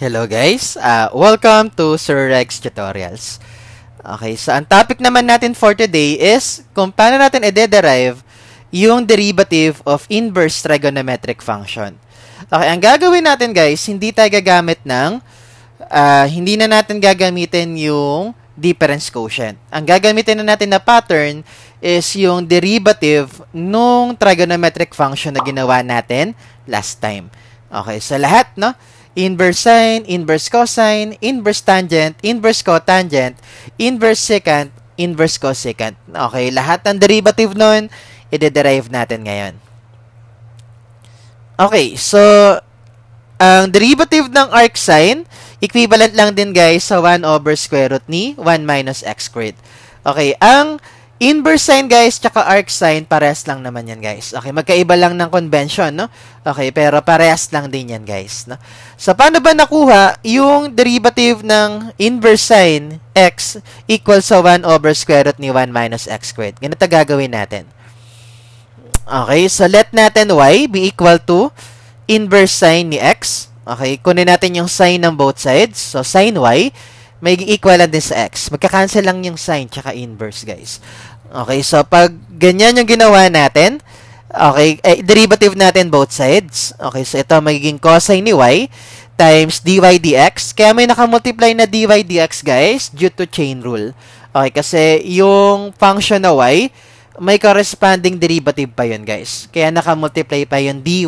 Hello guys, uh, welcome to Sir Rex Tutorials. Okay, so ang topic naman natin for today is kung paano natin i-derive yung derivative of inverse trigonometric function. Okay, ang gagawin natin guys, hindi tayo gagamit ng, uh, hindi na natin gagamitin yung difference quotient. Ang gagamitin na natin na pattern is yung derivative nung trigonometric function na ginawa natin last time. Okay, so lahat, no? inverse sine, inverse cosine, inverse tangent, inverse cotangent, inverse secant, inverse cosecant. Okay, lahat ng derivative nun, i-derive natin ngayon. Okay, so, ang derivative ng arc sine, equivalent lang din guys sa 1 over square root ni 1 minus x squared. Okay, ang Inverse sign guys, tsaka arc sign, parehas lang naman yan guys. Okay, magkaiba lang ng convention, no? Okay, pero parehas lang din yan guys, no? So, paano ba nakuha yung derivative ng inverse sign x equals sa 1 over square root ni 1 minus x squared? Ganito gagawin natin. Okay, so let natin y be equal to inverse sign ni x. Okay, kunin natin yung sign ng both sides. So, sign y magiging equivalent din sa x. Magka-cancel lang yung sign tsaka inverse, guys. Okay, so pag ganyan yung ginawa natin, okay, eh, derivative natin both sides. Okay, so ito magiging cosine ni y times dy dx. Kaya may nakamultiply na dy dx, guys, due to chain rule. Okay, kasi yung function na y, may corresponding derivative pa yun, guys. Kaya nakamultiply pa yun dy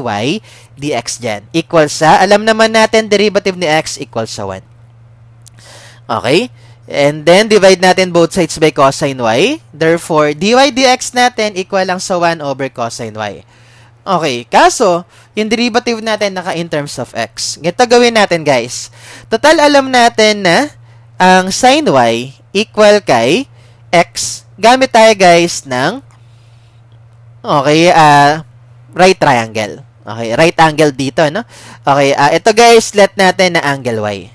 dx dyan. Equal sa, alam naman natin, derivative ni x equals sa 1. Okay? And then, divide natin both sides by cosine y. Therefore, dy dx natin equal lang sa 1 over cosine y. Okay, kaso, yung derivative natin naka in terms of x. Ito gawin natin, guys. Total, alam natin na ang sine y equal kay x. Gamit tayo, guys, ng okay, uh, right triangle. Okay, right angle dito, no? Okay, uh, ito guys, let natin na angle y.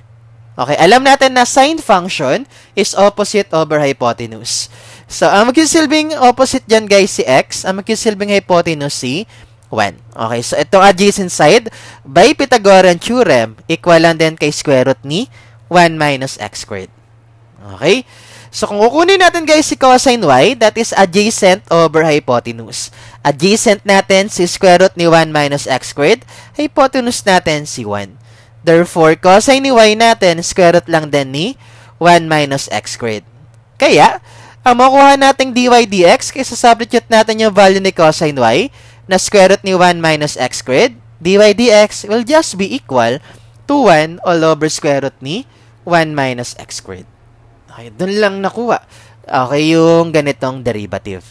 Okay, alam natin na sine function is opposite over hypotenuse. So, ang magsisilbing opposite dyan guys si x, ang magsisilbing hypotenuse si 1. Okay, so itong adjacent side by Pythagorean theorem, equal lang din kay square root ni 1 minus x squared. Okay? So, kung kukunin natin guys si cosine y, that is adjacent over hypotenuse. Adjacent natin si square root ni 1 minus x squared, hypotenuse natin si 1. Therefore, cosine ni y natin, square root lang din ni 1 minus x squared. Kaya, ang makuha nating dy dx, kaysa substitute natin yung value ni cosine y na square root ni 1 minus x squared, dy dx will just be equal to 1 all over square root ni 1 minus x squared. Okay, dun lang nakuha. Okay, yung ganitong derivative.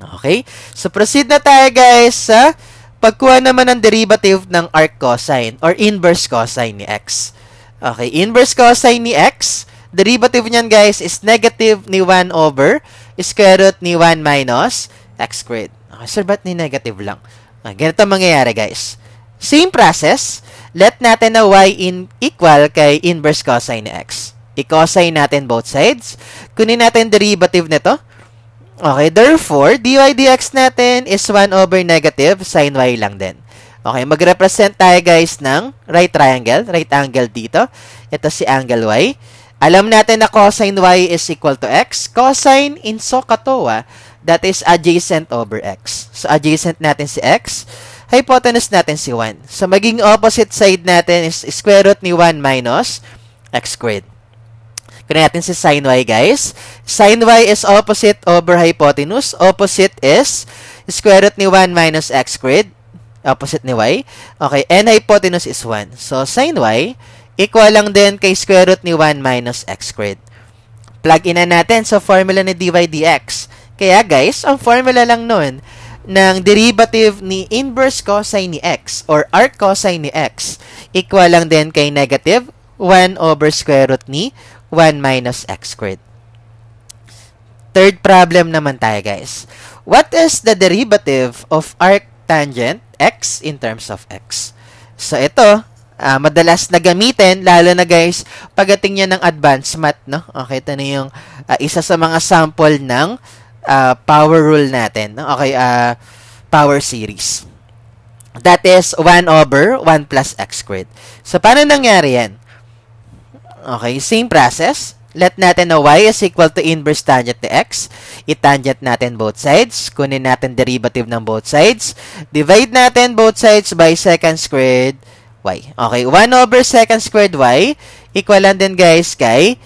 Okay? So, proceed na tayo guys sa Pagkuha naman ng derivative ng arc cosine or inverse cosine ni x. Okay, inverse cosine ni x, derivative niyan guys is negative ni 1 over square root ni 1 minus x squared. Okay, sir, ba't ni negative lang? Okay, ah, ganito mangyayari guys. Same process, let natin na y in equal kay inverse cosine ni x. I-cosine natin both sides. Kunin natin derivative nito. Okay, therefore, dy dx natin is 1 over negative sin y lang din. Okay, mag-represent tayo guys ng right triangle, right angle dito. Ito si angle y. Alam natin na cosine y is equal to x. Cosine in SOHCAHTOA, that is adjacent over x. So, adjacent natin si x. Hypotenuse natin si 1. So, maging opposite side natin is square root ni 1 minus x squared. Kunin natin si sin y, guys. Sin y is opposite over hypotenuse. Opposite is square root ni 1 minus x squared. Opposite ni y. Okay, and hypotenuse is 1. So, sin y equal lang din kay square root ni 1 minus x squared. Plug in na natin sa formula ni dy dx. Kaya guys, ang formula lang nun ng derivative ni inverse cosine ni x or arc cosine ni x equal lang din kay negative 1 over square root ni 1 minus x squared. Third problem naman tayo guys. What is the derivative of arctangent x in terms of x? So ito, uh, madalas na gamitin, lalo na guys, pagdating niya ng advanced math, no? Okay, ito na yung uh, isa sa mga sample ng uh, power rule natin, no? Okay, uh, power series. That is 1 over 1 plus x squared. So, paano nangyari yan? Okay, same process. Let natin na y is equal to inverse tangent ni x. Itangent natin both sides. Kunin natin derivative ng both sides. Divide natin both sides by second squared y. Okay, 1 over second squared y. Equalan din guys kay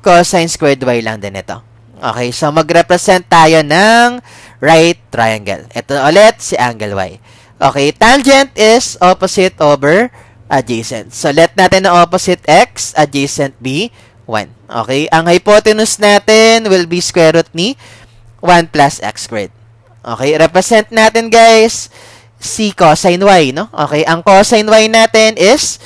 cosine squared y lang din ito. Okay, so magrepresent tayo ng right triangle. Ito ulit si angle y. Okay, tangent is opposite over adjacent. So, let natin na opposite x, adjacent b, 1. Okay? Ang hypotenuse natin will be square root ni 1 plus x squared. Okay? Represent natin, guys, si cosine y, no? Okay? Ang cosine y natin is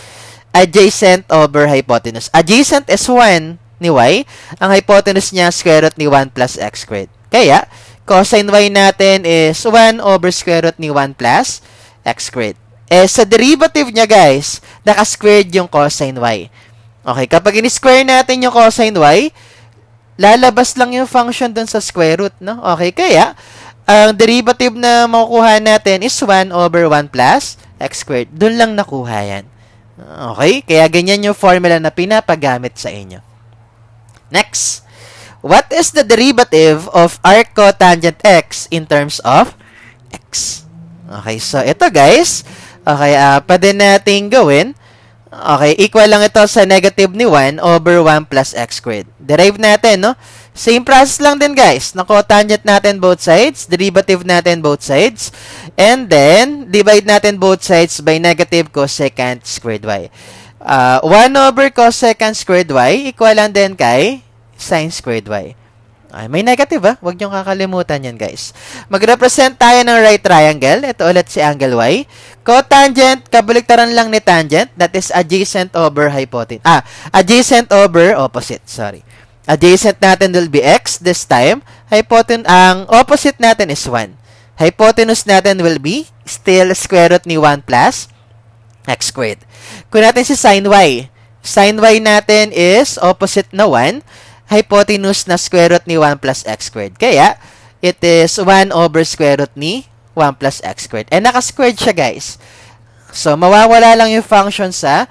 adjacent over hypotenuse. Adjacent is 1 ni y. Ang hypotenuse niya, square root ni 1 plus x squared. Kaya, cosine y natin is 1 over square root ni 1 plus x squared eh, sa derivative niya, guys, naka-squared yung cosine y. Okay, kapag in-square natin yung cosine y, lalabas lang yung function dun sa square root, no? Okay, kaya, ang derivative na makukuha natin is 1 over 1 plus x squared. Doon lang nakuha yan. Okay? Kaya ganyan yung formula na pinapagamit sa inyo. Next, what is the derivative of arc cotangent x in terms of x? Okay, so ito guys, Okay, uh, pwede nating gawin. Okay, equal lang ito sa negative ni 1 over 1 plus x squared. Derive natin, no? Same process lang din, guys. Nako, tangent natin both sides. Derivative natin both sides. And then, divide natin both sides by negative cosecant squared y. Uh, ah, 1 over cosecant squared y equal lang din kay sine squared y. Ay, may negative ah. Huwag niyong kakalimutan yan, guys. Mag-represent tayo ng right triangle. Ito ulit si angle Y. Cotangent, kabaliktaran lang ni tangent. That is adjacent over hypotenuse. Ah, adjacent over opposite. Sorry. Adjacent natin will be X this time. Hypoten ang opposite natin is 1. Hypotenuse natin will be still square root ni 1 plus x squared. Kung natin si sine y, sine y natin is opposite na 1 hypotenuse na square root ni 1 plus x squared. Kaya, it is 1 over square root ni 1 plus x squared. And naka-squared siya, guys. So, mawawala lang yung function sa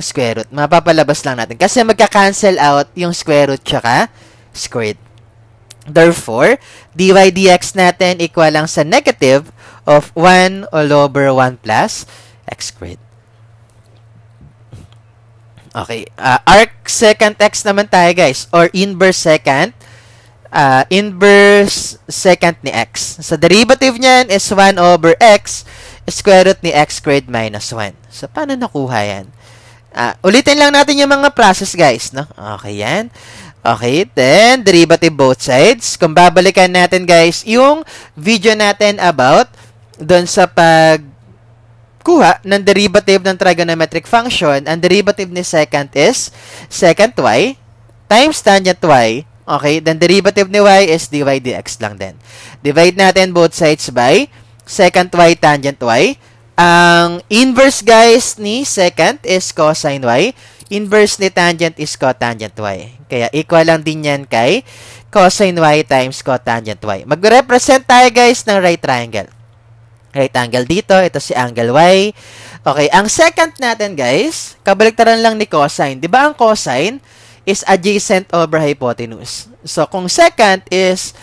square root. Mapapalabas lang natin. Kasi magka-cancel out yung square root tsaka squared. Therefore, dy dx natin equal lang sa negative of 1 all over 1 plus x squared. Okay. Uh, arc second x naman tayo, guys. Or inverse second. Uh, inverse second ni x. So, derivative niyan is 1 over x square root ni x squared minus 1. So, paano nakuha yan? Uh, ulitin lang natin yung mga process, guys. No? Okay, yan. Okay, then, derivative both sides. Kung babalikan natin, guys, yung video natin about doon sa pag kuha ng derivative ng trigonometric function. Ang derivative ni secant is secant y times tangent y. Okay, then derivative ni y is dy dx lang din. Divide natin both sides by secant y tangent y. Ang inverse guys ni secant is cosine y. Inverse ni tangent is cotangent y. Kaya equal lang din yan kay cosine y times cotangent y. Magre-represent tayo guys ng right triangle. Right angle dito, ito si angle Y. Okay, ang second natin guys, kabaliktaran lang ni cosine. Di ba ang cosine is adjacent over hypotenuse? So, kung second is,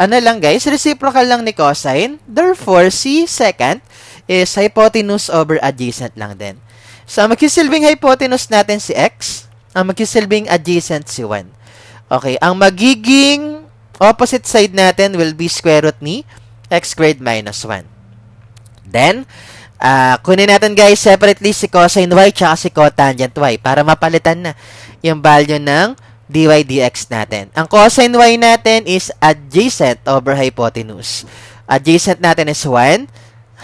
ano lang guys, reciprocal lang ni cosine. Therefore, si second is hypotenuse over adjacent lang din. So, ang magsisilbing hypotenuse natin si x, ang magsisilbing adjacent si 1. Okay, ang magiging opposite side natin will be square root ni x squared minus 1. Then, uh, kunin natin guys separately si cosine y tsaka si cotangent y para mapalitan na yung value ng dy dx natin. Ang cosine y natin is adjacent over hypotenuse. Adjacent natin is 1.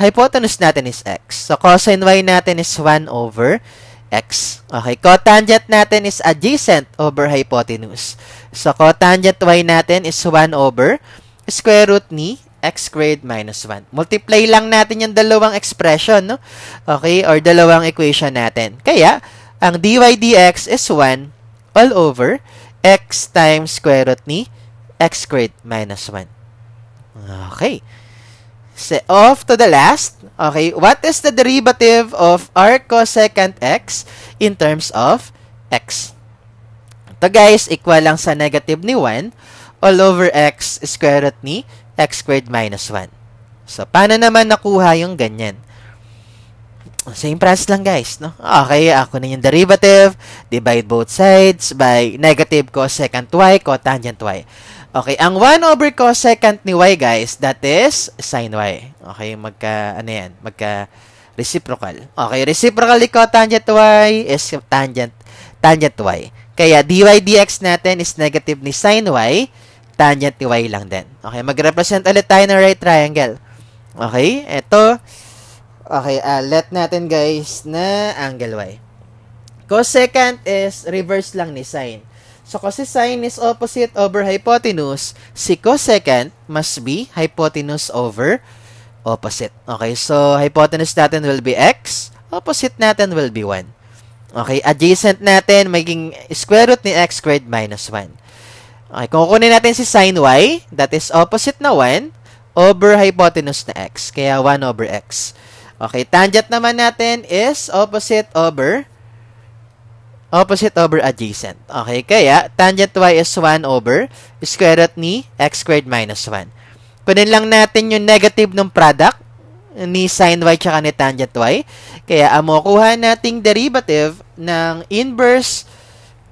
Hypotenuse natin is x. So, cosine y natin is 1 over x. Okay, cotangent natin is adjacent over hypotenuse. So, cotangent y natin is 1 over square root ni x squared minus 1. Multiply lang natin yung dalawang expression, no? Okay? Or dalawang equation natin. Kaya, ang dy dx is 1 all over x times square root ni x squared minus 1. Okay. So, off to the last. Okay, what is the derivative of r cosecant x in terms of x? Ito guys, equal lang sa negative ni 1 all over x square root ni x squared minus 1. So, paano naman nakuha yung ganyan? Same process lang guys, no? Okay, ako na yung derivative, divide both sides by negative cosecant y, cotangent y. Okay, ang 1 over cosecant ni y guys, that is sine y. Okay, magka, ano yan, magka reciprocal. Okay, reciprocal ni cotangent y is tangent, tangent y. Kaya dy dx natin is negative ni sine y tangent ni y lang din. Okay, mag-represent ulit tayo ng right triangle. Okay, eto. Okay, uh, let natin guys na angle y. Cosecant is reverse lang ni sine. So, kasi sine is opposite over hypotenuse, si cosecant must be hypotenuse over opposite. Okay, so hypotenuse natin will be x, opposite natin will be 1. Okay, adjacent natin, maging square root ni x squared minus 1. Okay, kung kukunin natin si sine y, that is opposite na 1, over hypotenuse na x. Kaya 1 over x. Okay, tangent naman natin is opposite over opposite over adjacent. Okay, kaya tangent y is 1 over square root ni x squared minus 1. Kunin lang natin yung negative ng product ni sine y tsaka ni tangent y. Kaya ang makukuha nating derivative ng inverse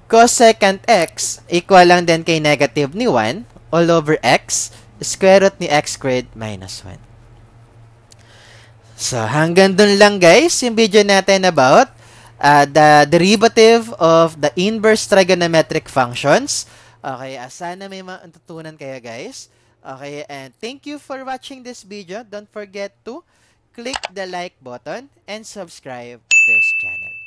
Cosecant x equal lang din kay negative ni 1 all over x square root ni x squared minus 1. So, hanggang dun lang guys yung video natin about uh, the derivative of the inverse trigonometric functions. Okay, ah, sana may matutunan kayo guys. Okay, and thank you for watching this video. Don't forget to click the like button and subscribe this channel.